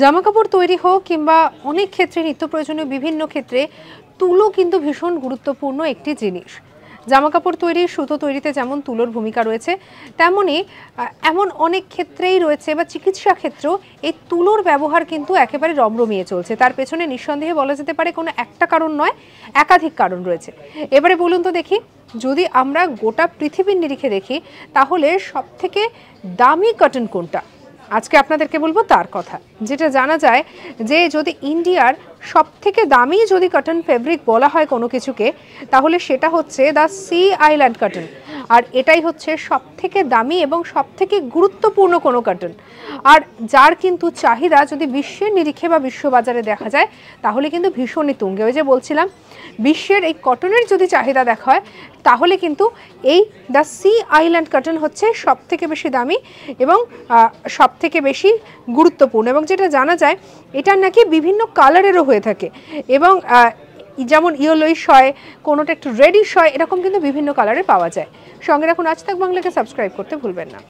জামা কাপড় তৈরি হোক কিংবা অনেক ক্ষেত্রে নিত্য প্রয়োজনীয় বিভিন্ন ক্ষেত্রে তুলো কিন্তু ভীষণ গুরুত্বপূর্ণ একটি জিনিস জামা কাপড় তৈরি সুতো তৈরিতে যেমন তুলোর ভূমিকা রয়েছে তেমনি এমন অনেক ক্ষেত্রেই রয়েছে বা চিকিৎসা ক্ষেত্র এই তুলোর ব্যবহার কিন্তু একেবারে রমরমিয়ে চলছে তার পেছনে নিঃসন্দেহে বলা যেতে পারে কোনো একটা কারণ নয় একাধিক কারণ রয়েছে এবারে বলুন তো দেখি যদি আমরা গোটা পৃথিবীর নিরিখে দেখি তাহলে সবথেকে দামি কটন কোনটা আজকে আপনাদেরকে বলবো তার কথা যেটা জানা যায় যে যদি ইন্ডিয়ার সব থেকে দামি যদি কটন ফেব্রিক বলা হয় কোনো কিছুকে তাহলে সেটা হচ্ছে দ্য সি আইল্যান্ড কটন আর এটাই হচ্ছে সব থেকে দামি এবং সব থেকে গুরুত্বপূর্ণ কোনো কার্টন আর যার কিন্তু চাহিদা যদি বিশ্বের নিরিখে বা বিশ্ববাজারে দেখা যায় তাহলে কিন্তু ভীষণই তুঙ্গে ওই যে বলছিলাম বিশ্বের এই কটনের যদি চাহিদা দেখা হয় তাহলে কিন্তু এই দ্য সি আইল্যান্ড কার্টন হচ্ছে সব থেকে বেশি দামি এবং সব থেকে বেশি গুরুত্বপূর্ণ এবং যেটা জানা যায় এটার নাকি বিভিন্ন কালারেরও হয়ে থাকে এবং যেমন ইয়েলোইশ হয় কোনোটা একটু রেডিশ হয় এরকম কিন্তু বিভিন্ন কালারে পাওয়া যায় সঙ্গে রাখুন আজ তাক বাংলাকে সাবস্ক্রাইব করতে ভুলবেন না